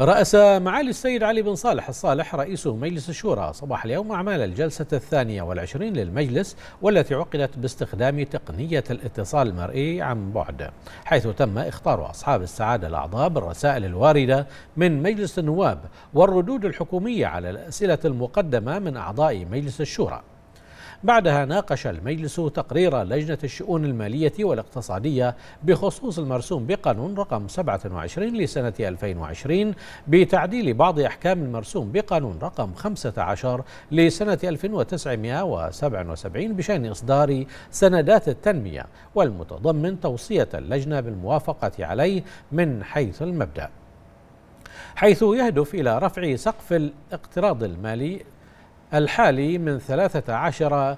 رأس معالي السيد علي بن صالح الصالح رئيس مجلس الشورى صباح اليوم أعمال الجلسة الثانية والعشرين للمجلس والتي عقدت باستخدام تقنية الاتصال المرئي عن بعد حيث تم اختار أصحاب السعادة الأعضاء بالرسائل الواردة من مجلس النواب والردود الحكومية على الأسئلة المقدمة من أعضاء مجلس الشورى بعدها ناقش المجلس تقرير لجنة الشؤون المالية والاقتصادية بخصوص المرسوم بقانون رقم 27 لسنة 2020 بتعديل بعض أحكام المرسوم بقانون رقم 15 لسنة 1977 بشأن إصدار سندات التنمية والمتضمن توصية اللجنة بالموافقة عليه من حيث المبدأ حيث يهدف إلى رفع سقف الاقتراض المالي الحالي من 13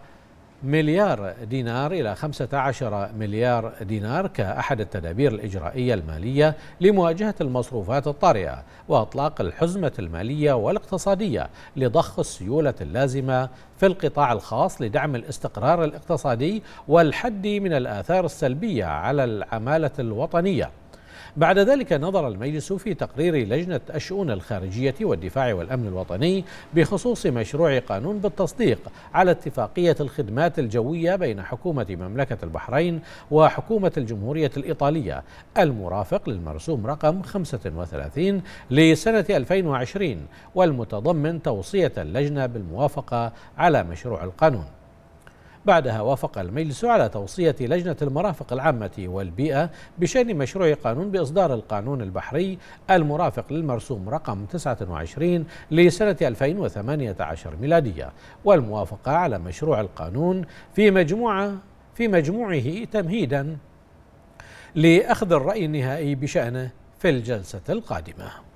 مليار دينار إلى 15 مليار دينار كأحد التدابير الإجرائية المالية لمواجهة المصروفات الطارئة وإطلاق الحزمة المالية والاقتصادية لضخ السيولة اللازمة في القطاع الخاص لدعم الاستقرار الاقتصادي والحد من الآثار السلبية على العمالة الوطنية بعد ذلك نظر المجلس في تقرير لجنة الشؤون الخارجية والدفاع والأمن الوطني بخصوص مشروع قانون بالتصديق على اتفاقية الخدمات الجوية بين حكومة مملكة البحرين وحكومة الجمهورية الإيطالية المرافق للمرسوم رقم 35 لسنة 2020 والمتضمن توصية اللجنة بالموافقة على مشروع القانون بعدها وافق المجلس على توصية لجنة المرافق العامة والبيئة بشأن مشروع قانون بإصدار القانون البحري المرافق للمرسوم رقم 29 لسنة 2018 ميلادية والموافقة على مشروع القانون في مجموعة في مجموعه تمهيدا لأخذ الرأي النهائي بشأنه في الجلسة القادمة